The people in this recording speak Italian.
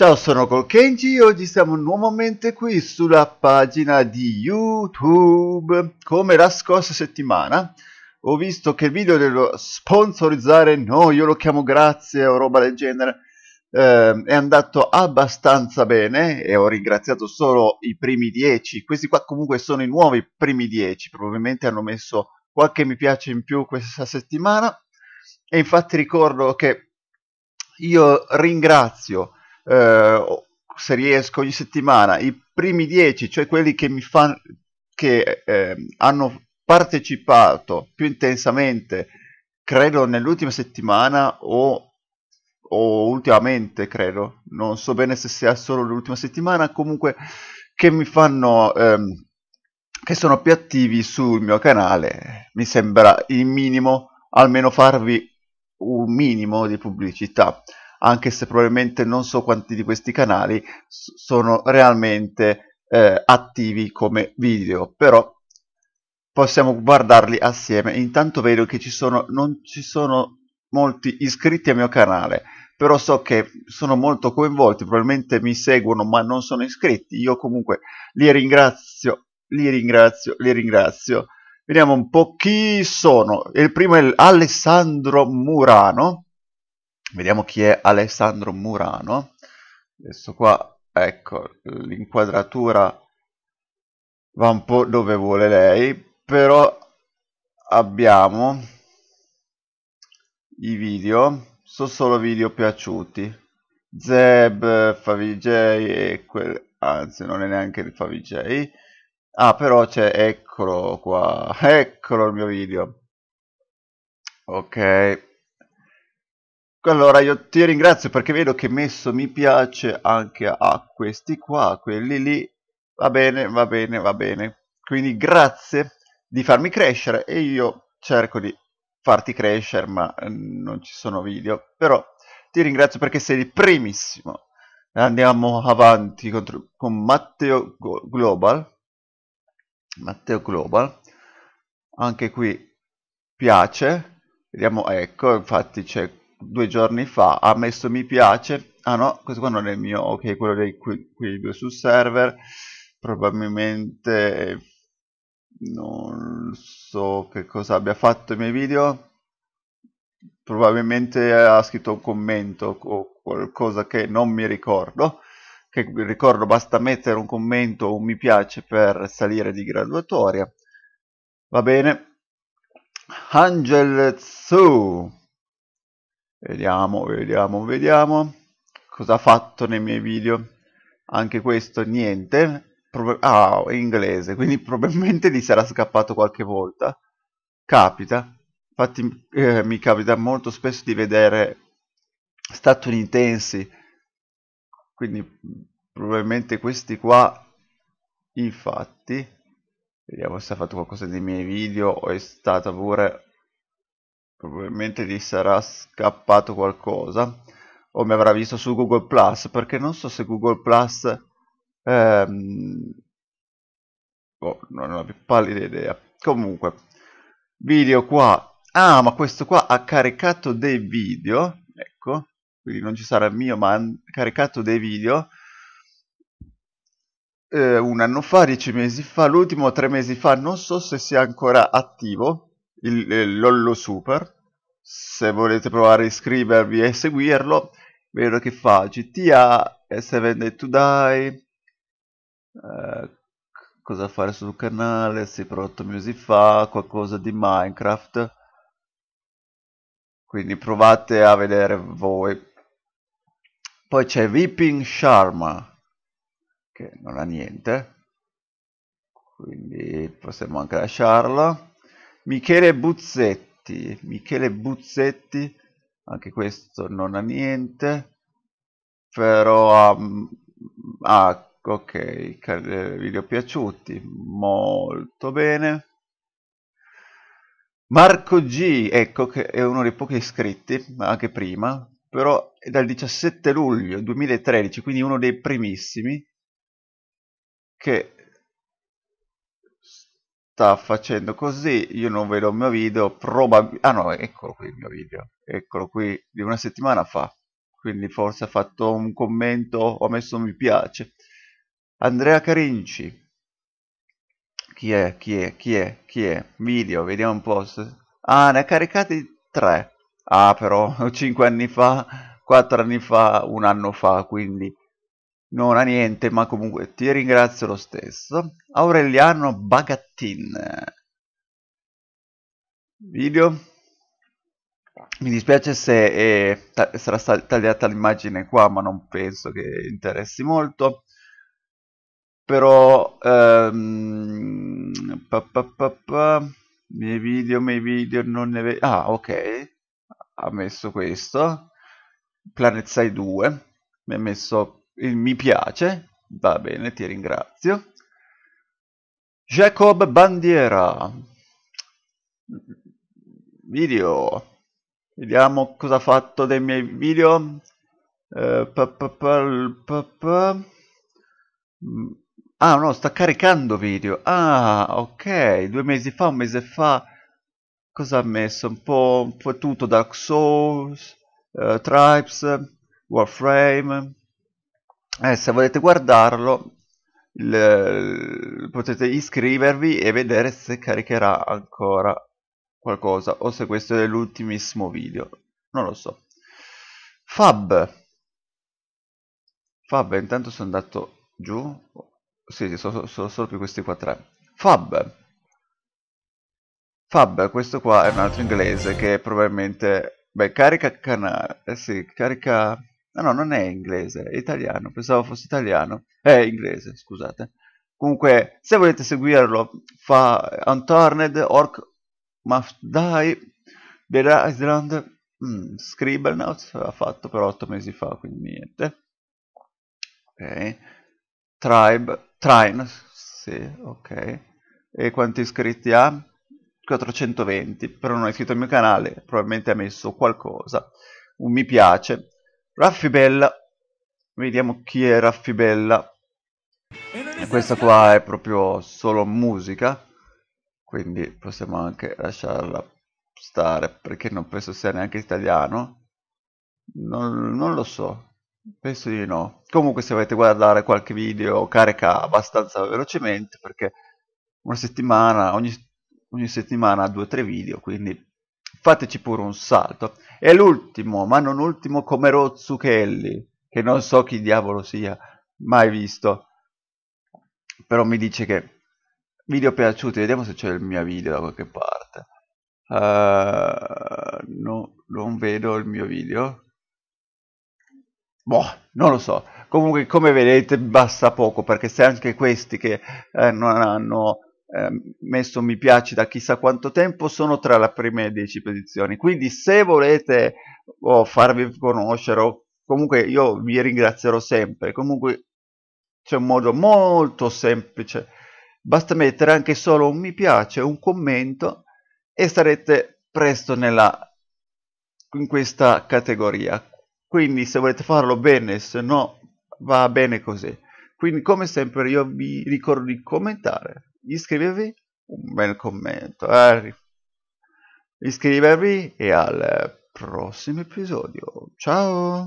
Ciao, sono Col Kenji e oggi siamo nuovamente qui sulla pagina di YouTube. Come la scorsa settimana ho visto che il video dello sponsorizzare, no, io lo chiamo grazie o roba del genere, eh, è andato abbastanza bene e ho ringraziato solo i primi 10. Questi qua comunque sono i nuovi primi 10, probabilmente hanno messo qualche mi piace in più questa settimana. E infatti ricordo che io ringrazio eh, se riesco ogni settimana, i primi 10, cioè quelli che mi fanno che eh, hanno partecipato più intensamente, credo nell'ultima settimana o, o, ultimamente, credo, non so bene se sia solo l'ultima settimana, comunque che mi fanno, ehm, che sono più attivi sul mio canale, mi sembra il minimo, almeno farvi un minimo di pubblicità anche se probabilmente non so quanti di questi canali sono realmente eh, attivi come video, però possiamo guardarli assieme. Intanto vedo che ci sono, non ci sono molti iscritti al mio canale, però so che sono molto coinvolti, probabilmente mi seguono ma non sono iscritti, io comunque li ringrazio, li ringrazio, li ringrazio. Vediamo un po' chi sono. Il primo è Alessandro Murano, Vediamo chi è Alessandro Murano. Adesso qua, ecco, l'inquadratura va un po' dove vuole lei, però abbiamo i video, sono solo video piaciuti. Zeb, Favij e quel... anzi non è neanche il Favij. Ah, però c'è, eccolo qua, eccolo il mio video. Ok, allora io ti ringrazio perché vedo che messo mi piace anche a questi qua, a quelli lì. Va bene, va bene, va bene. Quindi grazie di farmi crescere e io cerco di farti crescere, ma eh, non ci sono video. Però ti ringrazio perché sei il primissimo. Andiamo avanti contro, con Matteo Global. Matteo Global. Anche qui piace. Vediamo, ecco, infatti c'è due giorni fa ha messo mi piace ah no questo qua non è il mio ok quello dei equilibrio sul server probabilmente non so che cosa abbia fatto i miei video probabilmente ha scritto un commento o qualcosa che non mi ricordo che ricordo basta mettere un commento o un mi piace per salire di graduatoria va bene Angel Zoo Vediamo, vediamo, vediamo. Cosa ha fatto nei miei video? Anche questo, niente. Pro ah, è inglese, quindi probabilmente gli sarà scappato qualche volta. Capita. Infatti eh, mi capita molto spesso di vedere statunitensi. Quindi probabilmente questi qua, infatti, vediamo se ha fatto qualcosa nei miei video o è stata pure probabilmente gli sarà scappato qualcosa o mi avrà visto su Google Plus perché non so se Google Plus ehm... oh, non ho più pallida idea comunque video qua ah ma questo qua ha caricato dei video ecco quindi non ci sarà il mio ma ha caricato dei video eh, un anno fa, dieci mesi fa, l'ultimo tre mesi fa, non so se sia ancora attivo il, Lollo Super se volete provare a iscrivervi e seguirlo vedo che fa GTA S7 to Die eh, cosa fare sul canale Si, prodotto mesi fa qualcosa di Minecraft quindi provate a vedere voi poi c'è Viping Sharma che non ha niente quindi possiamo anche lasciarla Michele Buzzetti, Michele Buzzetti, anche questo non ha niente, però um, ah, ok, video piaciuti, molto bene. Marco G, ecco che è uno dei pochi iscritti, anche prima, però è dal 17 luglio 2013, quindi uno dei primissimi, che sta facendo così, io non vedo il mio video, probabilmente... Ah no, eccolo qui il mio video, eccolo qui, di una settimana fa, quindi forse ha fatto un commento, ho messo mi piace. Andrea Carinci, chi è, chi è, chi è, chi è, video, vediamo un po'. Ah, ne ha caricati tre. Ah, però, 5 anni fa, 4 anni fa, un anno fa, quindi non ha niente, ma comunque ti ringrazio lo stesso. Aureliano Bagattin. Video. Mi dispiace se è, eh, sarà tagliata l'immagine qua, ma non penso che interessi molto. Però... Um, pa, pa, pa, pa, miei video, miei video, non ne vedo... Ah, ok. Ha messo questo. Planet 6 2. Mi ha messo il mi piace, va bene, ti ringrazio. Jacob Bandiera, video, vediamo cosa ha fatto dei miei video. Eh, mm. ah no, sta caricando video. Ah, ok, due mesi fa, un mese fa, cosa ha messo? Un po', un po tutto, Dark Souls, eh, Tribes, Warframe eh, se volete guardarlo il, potete iscrivervi e vedere se caricherà ancora qualcosa o se questo è l'ultimissimo video non lo so fab fab intanto sono andato giù sì, sì sono, sono solo più questi qua tre fab fab questo qua è un altro inglese che probabilmente beh carica canale eh sì carica No, no, non è inglese, è italiano, pensavo fosse italiano, è inglese, scusate. Comunque, se volete seguirlo, fa Untorned, Orc Must Die, The Island, mm, Scribblenauts, l'ha fatto per 8 mesi fa, quindi niente. Ok, Tribe, Trine, sì, ok. E quanti iscritti ha? 420, però non è iscritto al mio canale, probabilmente ha messo qualcosa, un mi piace Raffi Bella, vediamo chi è Raffi Bella. E questa qua è proprio solo musica, quindi possiamo anche lasciarla stare, perché non penso sia neanche italiano. Non, non lo so, penso di no. Comunque se volete guardare qualche video carica abbastanza velocemente, perché una settimana, ogni, ogni settimana due o tre video, quindi fateci pure un salto. E l'ultimo, ma non ultimo, come Rozzuchelli, che non so chi diavolo sia, mai visto. Però mi dice che video piaciuti, vediamo se c'è il mio video da qualche parte. Uh, no, non vedo il mio video. Boh, non lo so. Comunque, come vedete, basta poco, perché se anche questi che eh, non hanno Ehm, messo mi piace da chissà quanto tempo, sono tra le prime 10 posizioni. Quindi se volete oh, farvi conoscere, comunque io vi ringrazierò sempre, comunque c'è un modo molto semplice, basta mettere anche solo un mi piace, un commento e sarete presto nella, in questa categoria. Quindi se volete farlo bene, se no va bene così. Quindi come sempre io vi ricordo di commentare, iscrivervi, un bel commento, eh? iscrivervi e al prossimo episodio. Ciao!